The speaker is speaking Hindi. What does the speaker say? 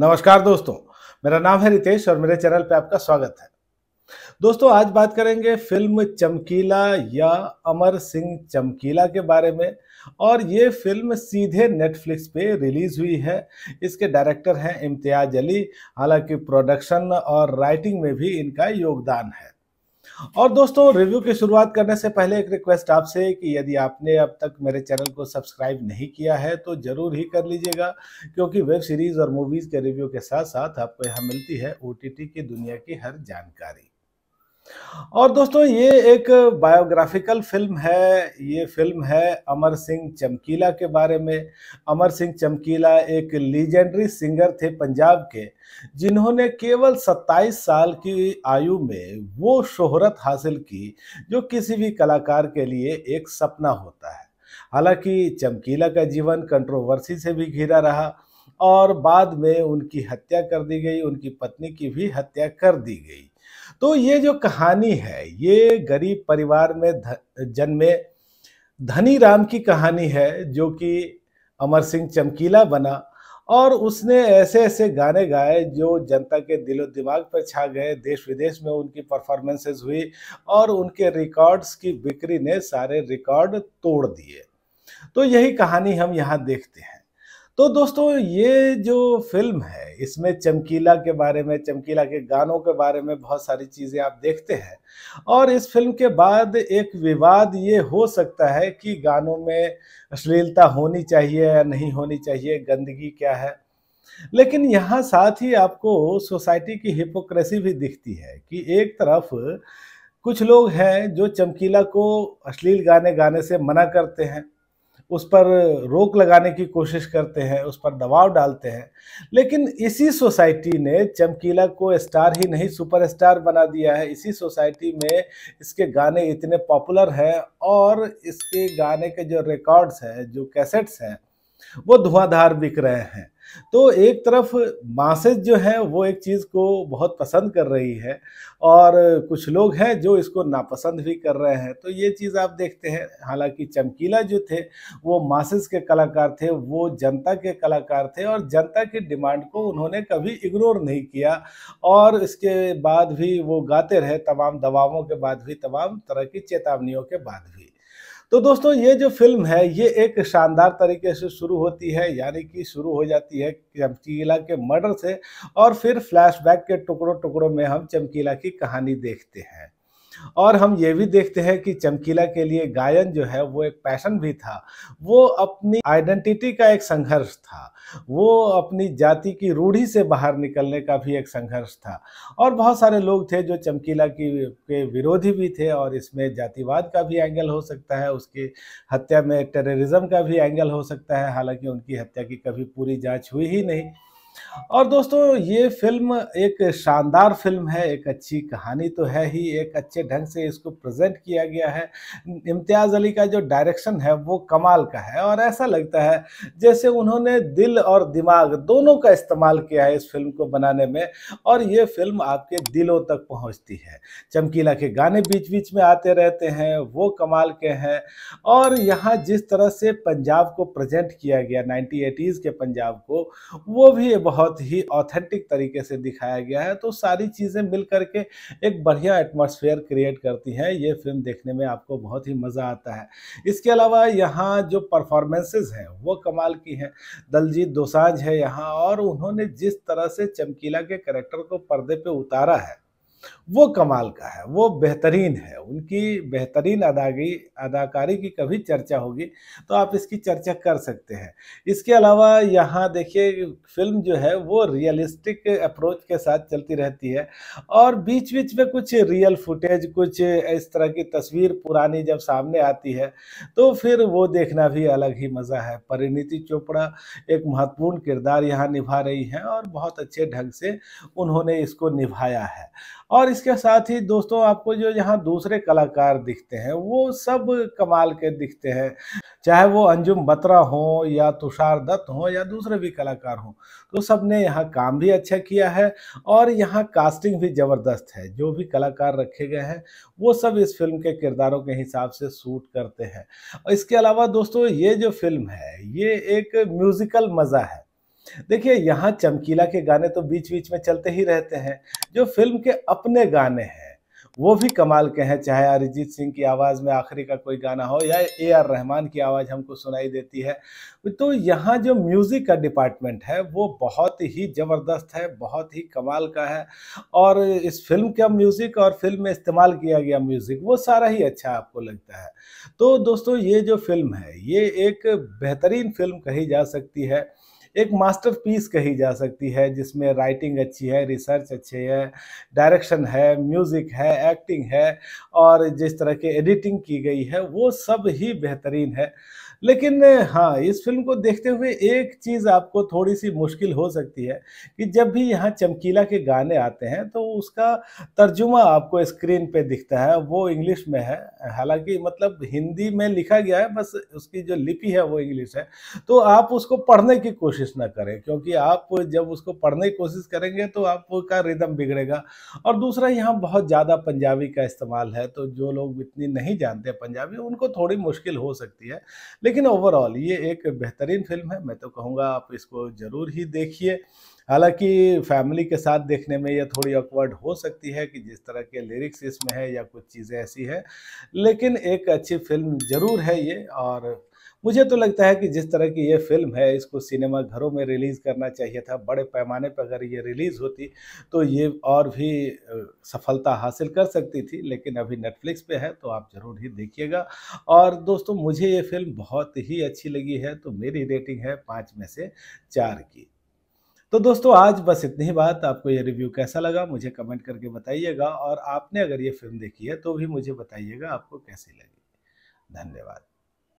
नमस्कार दोस्तों मेरा नाम है रितेश और मेरे चैनल पे आपका स्वागत है दोस्तों आज बात करेंगे फिल्म चमकीला या अमर सिंह चमकीला के बारे में और ये फिल्म सीधे नेटफ्लिक्स पे रिलीज हुई है इसके डायरेक्टर हैं इम्तियाज अली हालांकि प्रोडक्शन और राइटिंग में भी इनका योगदान है और दोस्तों रिव्यू की शुरुआत करने से पहले एक रिक्वेस्ट आपसे कि यदि आपने अब तक मेरे चैनल को सब्सक्राइब नहीं किया है तो ज़रूर ही कर लीजिएगा क्योंकि वेब सीरीज़ और मूवीज़ के रिव्यू के साथ साथ आपको यहाँ मिलती है ओ की दुनिया की हर जानकारी और दोस्तों ये एक बायोग्राफिकल फिल्म है ये फिल्म है अमर सिंह चमकीला के बारे में अमर सिंह चमकीला एक लीजेंडरी सिंगर थे पंजाब के जिन्होंने केवल 27 साल की आयु में वो शोहरत हासिल की जो किसी भी कलाकार के लिए एक सपना होता है हालांकि चमकीला का जीवन कंट्रोवर्सी से भी घिरा रहा और बाद में उनकी हत्या कर दी गई उनकी पत्नी की भी हत्या कर दी गई तो ये जो कहानी है ये गरीब परिवार में जन्मे धनी राम की कहानी है जो कि अमर सिंह चमकीला बना और उसने ऐसे ऐसे गाने गाए जो जनता के दिलो दिमाग पर छा गए देश विदेश में उनकी परफॉर्मेंसेस हुई और उनके रिकॉर्ड्स की बिक्री ने सारे रिकॉर्ड तोड़ दिए तो यही कहानी हम यहाँ देखते हैं तो दोस्तों ये जो फिल्म है इसमें चमकीला के बारे में चमकीला के गानों के बारे में बहुत सारी चीज़ें आप देखते हैं और इस फिल्म के बाद एक विवाद ये हो सकता है कि गानों में अश्लीलता होनी चाहिए या नहीं होनी चाहिए गंदगी क्या है लेकिन यहाँ साथ ही आपको सोसाइटी की हिपोक्रेसी भी दिखती है कि एक तरफ कुछ लोग हैं जो चमकीला को अश्लील गाने गाने से मना करते हैं उस पर रोक लगाने की कोशिश करते हैं उस पर दबाव डालते हैं लेकिन इसी सोसाइटी ने चमकीला को स्टार ही नहीं सुपरस्टार बना दिया है इसी सोसाइटी में इसके गाने इतने पॉपुलर हैं और इसके गाने के जो रिकॉर्ड्स हैं जो कैसेट्स हैं वो धुआंधार बिक रहे हैं तो एक तरफ मासेज जो है वो एक चीज़ को बहुत पसंद कर रही है और कुछ लोग हैं जो इसको नापसंद भी कर रहे हैं तो ये चीज़ आप देखते हैं हालांकि चमकीला जो थे वो मासेज के कलाकार थे वो जनता के कलाकार थे और जनता की डिमांड को उन्होंने कभी इग्नोर नहीं किया और इसके बाद भी वो गाते रहे तमाम दबावों के बाद भी तमाम तरह की चेतावनियों के बाद भी तो दोस्तों ये जो फिल्म है ये एक शानदार तरीके से शुरू होती है यानी कि शुरू हो जाती है चमकीला के मर्डर से और फिर फ्लैशबैक के टुकड़ों टुकड़ों में हम चमकीला की कहानी देखते हैं और हम ये भी देखते हैं कि चमकीला के लिए गायन जो है वो एक पैशन भी था वो अपनी आइडेंटिटी का एक संघर्ष था वो अपनी जाति की रूढ़ी से बाहर निकलने का भी एक संघर्ष था और बहुत सारे लोग थे जो चमकीला की के विरोधी भी थे और इसमें जातिवाद का भी एंगल हो सकता है उसकी हत्या में टेररिज्म का भी एंगल हो सकता है हालांकि उनकी हत्या की कभी पूरी जाँच हुई ही नहीं और दोस्तों ये फिल्म एक शानदार फिल्म है एक अच्छी कहानी तो है ही एक अच्छे ढंग से इसको प्रेजेंट किया गया है इम्तियाज़ अली का जो डायरेक्शन है वो कमाल का है और ऐसा लगता है जैसे उन्होंने दिल और दिमाग दोनों का इस्तेमाल किया है इस फिल्म को बनाने में और ये फिल्म आपके दिलों तक पहुँचती है चमकीला के गाने बीच बीच में आते रहते हैं वो कमाल के हैं और यहाँ जिस तरह से पंजाब को प्रजेंट किया गया नाइनटी के पंजाब को वो भी बहुत ही ऑथेंटिक तरीके से दिखाया गया है तो सारी चीज़ें मिल करके एक बढ़िया एटमॉस्फेयर क्रिएट करती हैं ये फिल्म देखने में आपको बहुत ही मज़ा आता है इसके अलावा यहाँ जो परफॉर्मेंसेज हैं वो कमाल की हैं दलजीत दोसांझ है यहाँ और उन्होंने जिस तरह से चमकीला के करेक्टर को पर्दे पर उतारा है वो कमाल का है वो बेहतरीन है उनकी बेहतरीन अदागी अदाकारी की कभी चर्चा होगी तो आप इसकी चर्चा कर सकते हैं इसके अलावा यहाँ देखिए फिल्म जो है वो रियलिस्टिक अप्रोच के साथ चलती रहती है और बीच बीच में कुछ रियल फुटेज कुछ इस तरह की तस्वीर पुरानी जब सामने आती है तो फिर वो देखना भी अलग ही मज़ा है परिणीति चोपड़ा एक महत्वपूर्ण किरदार यहाँ निभा रही हैं और बहुत अच्छे ढंग से उन्होंने इसको निभाया है और इसके साथ ही दोस्तों आपको जो यहाँ दूसरे कलाकार दिखते हैं वो सब कमाल के दिखते हैं चाहे वो अंजुम बत्रा हो या तुषार दत्त हो या दूसरे भी कलाकार हों तो सब ने यहाँ काम भी अच्छा किया है और यहाँ कास्टिंग भी ज़बरदस्त है जो भी कलाकार रखे गए हैं वो सब इस फिल्म के किरदारों के हिसाब से सूट करते हैं और इसके अलावा दोस्तों ये जो फिल्म है ये एक म्यूज़िकल मज़ा है देखिए यहाँ चमकीला के गाने तो बीच बीच में चलते ही रहते हैं जो फिल्म के अपने गाने हैं वो भी कमाल के हैं चाहे अरिजीत सिंह की आवाज़ में आखिरी का कोई गाना हो या ए आर रहमान की आवाज़ हमको सुनाई देती है तो यहाँ जो म्यूज़िक का डिपार्टमेंट है वो बहुत ही ज़बरदस्त है बहुत ही कमाल का है और इस फिल्म का म्यूज़िक और फिल्म में इस्तेमाल किया गया म्यूज़िक वो सारा ही अच्छा आपको लगता है तो दोस्तों ये जो फिल्म है ये एक बेहतरीन फिल्म कही जा सकती है एक मास्टरपीस कही जा सकती है जिसमें राइटिंग अच्छी है रिसर्च अच्छी है डायरेक्शन है म्यूज़िक है एक्टिंग है और जिस तरह के एडिटिंग की गई है वो सब ही बेहतरीन है लेकिन हाँ इस फिल्म को देखते हुए एक चीज़ आपको थोड़ी सी मुश्किल हो सकती है कि जब भी यहाँ चमकीला के गाने आते हैं तो उसका तर्जुमा आपको स्क्रीन पे दिखता है वो इंग्लिश में है हालांकि मतलब हिंदी में लिखा गया है बस उसकी जो लिपि है वो इंग्लिश है तो आप उसको पढ़ने की कोशिश कोशिश ना करें क्योंकि आप जब उसको पढ़ने की कोशिश करेंगे तो आपका रिदम बिगड़ेगा और दूसरा यहाँ बहुत ज़्यादा पंजाबी का इस्तेमाल है तो जो लोग इतनी नहीं जानते पंजाबी उनको थोड़ी मुश्किल हो सकती है लेकिन ओवरऑल ये एक बेहतरीन फिल्म है मैं तो कहूँगा आप इसको ज़रूर ही देखिए हालांकि फैमिली के साथ देखने में यह थोड़ी ऑकवर्ड हो सकती है कि जिस तरह के लिरिक्स इसमें है या कुछ चीज़ें ऐसी हैं लेकिन एक अच्छी फिल्म ज़रूर है ये और मुझे तो लगता है कि जिस तरह की ये फिल्म है इसको सिनेमा घरों में रिलीज़ करना चाहिए था बड़े पैमाने पर अगर ये रिलीज़ होती तो ये और भी सफलता हासिल कर सकती थी लेकिन अभी नेटफ्लिक्स पे है तो आप ज़रूर ही देखिएगा और दोस्तों मुझे ये फिल्म बहुत ही अच्छी लगी है तो मेरी रेटिंग है पाँच में से चार की तो दोस्तों आज बस इतनी ही बात आपको ये रिव्यू कैसा लगा मुझे कमेंट करके बताइएगा और आपने अगर ये फिल्म देखी है तो भी मुझे बताइएगा आपको कैसी लगी धन्यवाद